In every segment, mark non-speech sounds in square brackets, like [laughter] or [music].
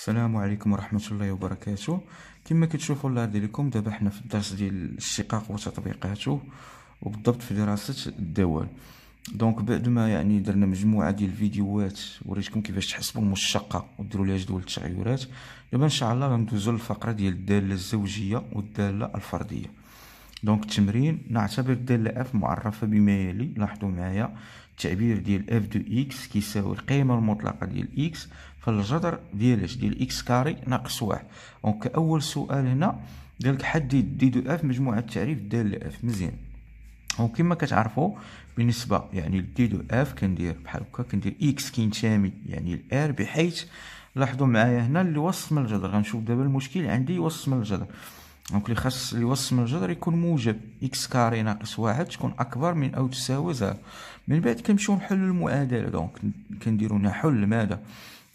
السلام عليكم ورحمة الله وبركاته كما كتشوفوا الله لكم دابا حنا في الدرس ديال الشقاق وتطبيقاته وبالضبط في دراسة الدوال دونك بعد ما يعني درنا مجموعة ديال الفيديوهات وريتكم كيفاش تحسبوا المشقة وديروا ليها جدول التغيرات دابا ان شاء الله غندوزو للفقرة ديال الدالة الزوجية والدالة الفردية دونك التمرين نعتبر الدالة اف معرفة بما يلي لاحظوا معايا التعبير ديال اف دو اكس كيساوي القيمة المطلقة ديال اكس فالجذر ديال اش ديال اكس كاري ناقص واحد دونك اول سؤال هنا قالك حدد دي دو اف مجموعه التعريف دال اف مزيان دونك كيما كتعرفوا بالنسبه يعني لدي دو اف كندير بحال هكا كندير اكس كينتمي يعني الار بحيث لاحظوا معايا هنا اللي وصل من الجذر غنشوف دابا المشكل عندي يوصل من الجذر دونك اللي خاص اللي وصف من الجذر يكون موجب اكس كاري ناقص واحد تكون اكبر من او تساوي زيرو من بعد كنمشيو نحلو المعادله دونك كنديرو هنا حل ماذا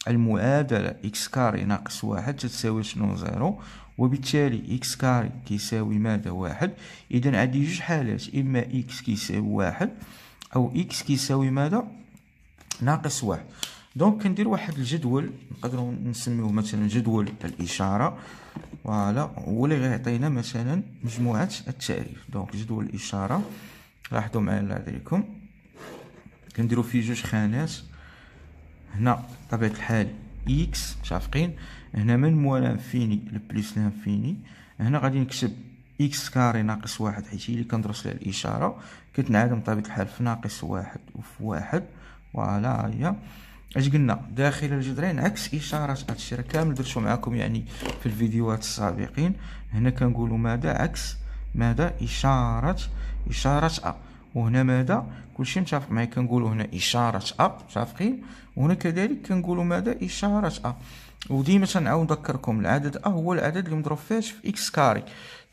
المعادلة إكس كاري ناقص واحد تتساوي شنو زيرو وبالتالي إكس كاري كيساوي ماذا واحد إذا عندي جوج حالات إما إكس كيساوي واحد أو إكس كيساوي ماذا ناقص واحد دونك كندير واحد الجدول نقدرو نسميوه مثلا جدول الاشاره فوالا هو اللي غيعطينا مثلا مجموعه التعريف دونك جدول الاشاره لاحظوا معايا الله يعطيكم كنديرو فيه جوج خانات هنا بطبيعة الحال إكس متافقين هنا من موالاه انفيني لبليس لانفيني هنا غادي نكتب إكس كاري ناقص واحد حيت هي لي كندرس ليها الإشارة كتنعدم بطبيعة الحال في ناقص واحد وفي واحد فوالا هي اش قلنا داخل الجذرين عكس إشارة هادشي راه كامل درتو معاكم يعني في الفيديوهات السابقين هنا كنقولو ماذا عكس ماذا اشاره اشاره ا وهنا ماذا كلشي متفق معايا كنقولوا هنا اشاره اب متفقين وهنا كذلك كنقولوا ماذا اشاره ا وديما تنعاود نذكركم العدد ا هو العدد اللي مضروب فيه في اكس كاري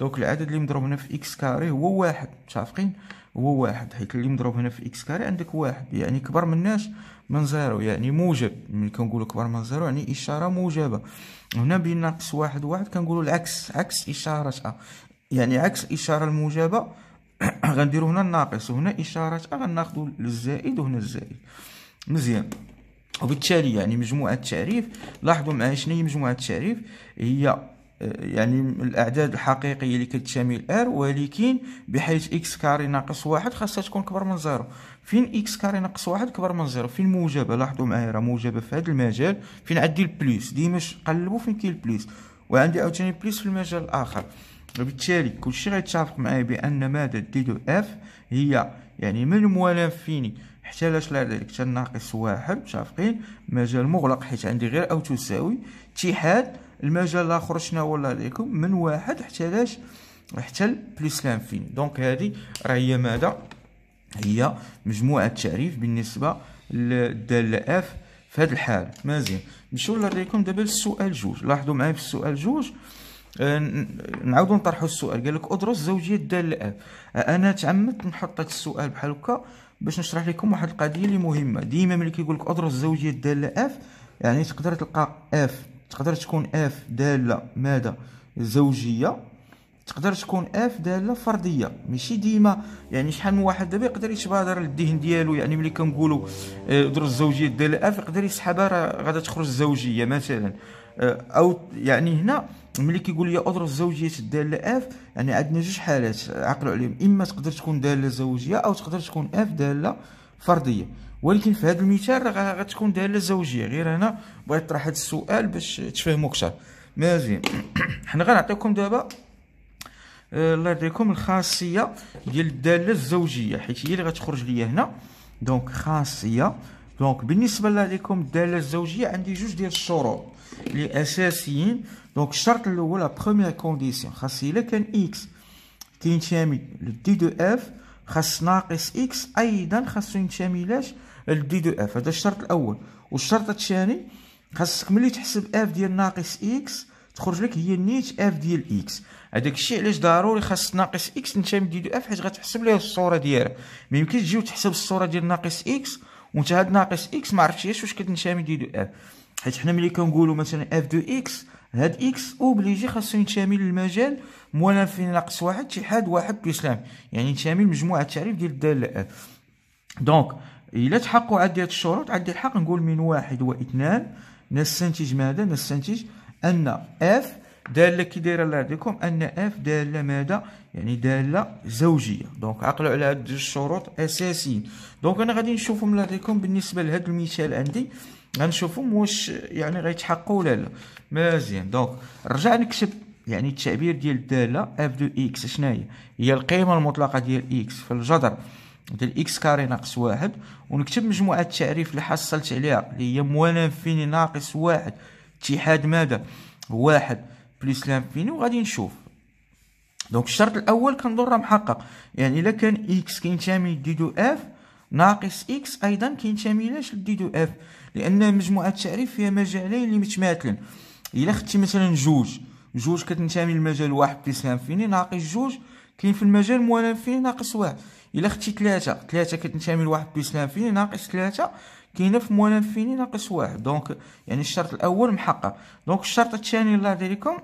دونك العدد اللي مضروب هنا في اكس كاري هو واحد متفقين هو واحد حيت اللي مضروب هنا في اكس كاري عندك واحد يعني كبر مناش من زيرو يعني موجب ملي كنقولوا كبر من زيرو يعني اشاره موجبه هنا بين ناقص واحد واحد كنقولوا العكس عكس اشاره ا يعني عكس الاشاره الموجبه [clears throat] غنديرو هنا الناقص وهنا اشاره غناخذو الزائد وهنا الزائد مزيان وبالتالي يعني مجموعه التعريف لاحظوا معايا شنو هي مجموعه التعريف هي آه، يعني الاعداد الحقيقيه اللي كتشمل ار ولكن بحيث اكس كاري ناقص واحد خاصها تكون كبر من زيرو فين اكس كاري ناقص واحد كبر من زيرو فين موجبه لاحظوا معايا راه موجبه في هذا المجال فين عندي البليس ديما قلبوا فين كاين البليس وعندي عاوتاني بليس في المجال الاخر وبالتالي كلشي غيتفق معايا بان ماده دي دو اف هي يعني من الموالاه فيني حتى لاش لا ذلك حتى ناقص واحد متفقين مجال مغلق حيت عندي غير او تساوي اتحاد المجال الاخر شنو هو الله عليكم من واحد حتى لاش حتى بلس لانفيني دونك هذه راه هي ماذا هي مجموعه تعريف بالنسبه للداله اف في هذه الحاله مزيان نمشيو نوريكم دابا للسؤال جوج لاحظوا معايا في السؤال جوج أه، نعاودو نطرحو السؤال قال لك ادرس زوجيه دال الاب انا تعمدت نحط هذا السؤال بحال هكا باش نشرح لكم واحد القضيه اللي مهمه ديما ملي كيقول لك ادرس زوجيه الداله اف يعني تقدر تلقى اف تقدر تكون اف داله ماذا زوجيه تقدر تكون اف داله فرديه ماشي ديما يعني شحال من واحد دابا يقدر يتبادر للذهن ديالو يعني ملي كنقولوا أه، ادرس زوجيه داله اف يقدر يسحبها راه غادا تخرج زوجيه مثلا أه، او يعني هنا ملي كيقول لي اطرس زوجيه الداله اف يعني عندنا جوج حالات عقلوا عليهم اما تقدر تكون داله زوجيه او تقدر تكون اف داله فرديه ولكن في هذا المثال راه غتكون داله زوجيه غير انا بغيت نطرح هذا السؤال باش تفهموا اكثر مزيان [clears throat] حنا غنعطيكم دابا آه، الله يرضيكم الخاصيه ديال الداله الزوجيه حيت هي اللي غتخرج ليا هنا دونك خاصيه دونك بالنسبه لكم الداله الزوجيه عندي جوج ديال الشروط اللي اساسيين دونك الشرط الاول لا بروميير كونديسيون خاص الا كان اكس كينتمي للدي دو اف خاص ناقص اكس ايضا خاصو لاش للدي دو اف هذا الشرط الاول والشرط الثاني خاصك ملي تحسب اف ديال ناقص اكس تخرج لك هي نيت اف ديال اكس هذاك الشيء علاش ضروري خاص ناقص اكس تنتمي دو اف حيت غتحسب ليه الصوره ديالها ما يمكنش تجي وتحسب الصوره ديال ناقص اكس وانت هاد ناقص اكس ما عرفتيش واش كتنتمي دو اف حيت حنا ملي كنقولوا مثلا اف دو اكس هاد اكس اوبليجي خاصو ينتمي المجال موالا في ناقص واحد شي حد واحد لام يعني ينتمي مجموعه التعريف ديال الداله اف دونك الا تحققوا عدة الشروط عندي الحق نقول من واحد واثنان نستنتج ماذا نستنتج ان اف داله كي دايره الله يعطيكم ان اف داله ماذا يعني داله زوجيه دونك عقلوا على هاد الشروط اساسيين دونك انا غادي نشوفهم الله يعطيكم بالنسبه لهاد المثال عندي غنشوفهم واش يعني غيتحققوا ولا لا مزيان دونك رجع نكتب يعني التعبير ديال الداله اف دو اكس شنو هي هي القيمه المطلقه ديال اكس في الجذر ديال اكس كاري ناقص واحد ونكتب مجموعه التعريف اللي حصلت عليها اللي هي موال انفيني ناقص واحد اتحاد ماذا واحد بليس لانفيني وغادي نشوف دونك الشرط الاول كنظن راه محقق يعني الا كان اكس كينتمي دي دو اف ناقص اكس ايضا كينتمي لاش لدي دو اف لان مجموعه التعريف فيها مجالين اللي متماثلين الا خدتي مثلا جوج جوج كتنتمي لمجال واحد بليس لانفيني ناقص جوج كاين في المجال موال لانفيني ناقص واحد الا خدتي ثلاثة ثلاثة كتنتمي لواحد بليس لانفيني ناقص ثلاثة كاينه في موال لانفيني ناقص واحد دونك يعني الشرط الاول محقق دونك الشرط الثاني الله يهدي ليكم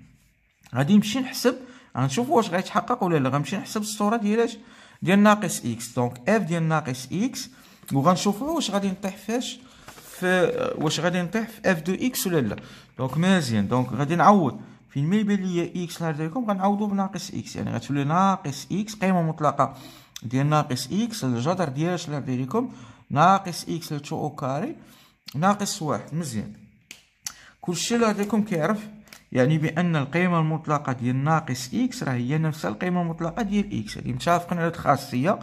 [coughs] غادي نمشي نحسب غنشوف واش غيتحقق ولا لا غنمشي نحسب الصوره ديالاش ديال ناقص اكس دونك اف ديال ناقص اكس وغنشوفوا واش غادي نطيح فاش ف واش غادي نطيح في اف دو اكس ولا لا دونك مزيان دونك غادي نعوض فين ما يبان ليا اكس نهار ديالكم غنعوضو بناقص اكس يعني غتولي ناقص اكس قيمه مطلقه ديال ناقص اكس الجذر ديال شنو ديالكم ناقص اكس لتو او كاري ناقص واحد مزيان كلشي اللي ديالكم كيعرف يعني بان القيمه المطلقه ديال ناقص اكس راه هي نفسها القيمه المطلقه ديال اكس يعني متفقين على هاد الخاصيه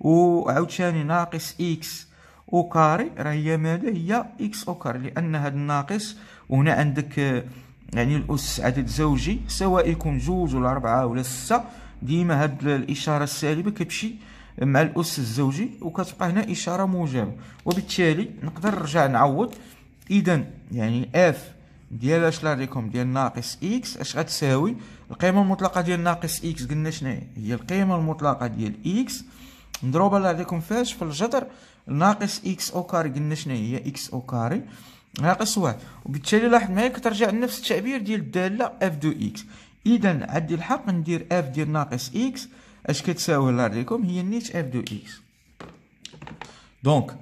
وعاوتاني ناقص اكس او كاري راه هي ماذا هي اكس او كاري لان هاد الناقص وهنا عندك يعني الاس عدد زوجي سواء يكون جوج ولا اربعه ولا سته ديما هاد الاشاره السالبه كتمشي مع الاس الزوجي وكتبقى هنا اشاره موجبه وبالتالي نقدر نرجع نعوض اذا يعني اف ديال اش لاريكوم ديال ناقص اكس اش غتساوي القيمه المطلقه ديال ناقص اكس قلنا شنو هي القيمه المطلقه ديال اكس مضروبه لاريكوم فاش في الجذر ناقص اكس او كاري قلنا شنو هي اكس او كاري ناقص واحد وبالتالي لاحظ معايا كترجع لنفس التعبير ديال الداله اف دو اكس اذا عندي الحق ندير اف ديال ناقص اكس اش كتساوي لاريكوم هي نيت اف دو اكس دونك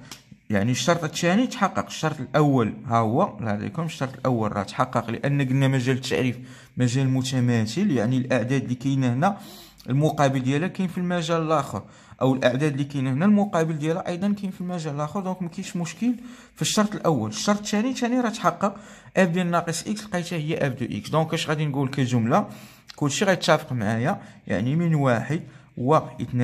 يعني الشرط الثاني تحقق الشرط الاول ها هو لكم الشرط الاول راه تحقق لان قلنا مجال التعريف مجال متماثل يعني الاعداد اللي كاينه هنا المقابل ديالها كاين في المجال الاخر او الاعداد اللي كاينه هنا المقابل ديالها ايضا كاين في المجال الاخر دونك ما كاينش مشكل في الشرط الاول الشرط الثاني ثاني راه تحقق اف ديال ناقص اكس لقيتها هي اف دو اكس دونك اش غادي نقول كجمله كلشي غيتفق معايا يعني من واحد و2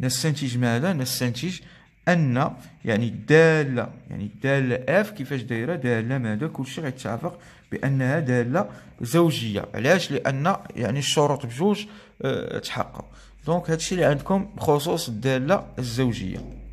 نستنتج ماذا نستنتج ان يعني الداله يعني الداله اف كيفاش دايره داله ماذا كلشي غيتفق بانها داله زوجيه علاش لان يعني الشروط بجوج آه، تحقق دونك هادشي اللي عندكم بخصوص الداله الزوجيه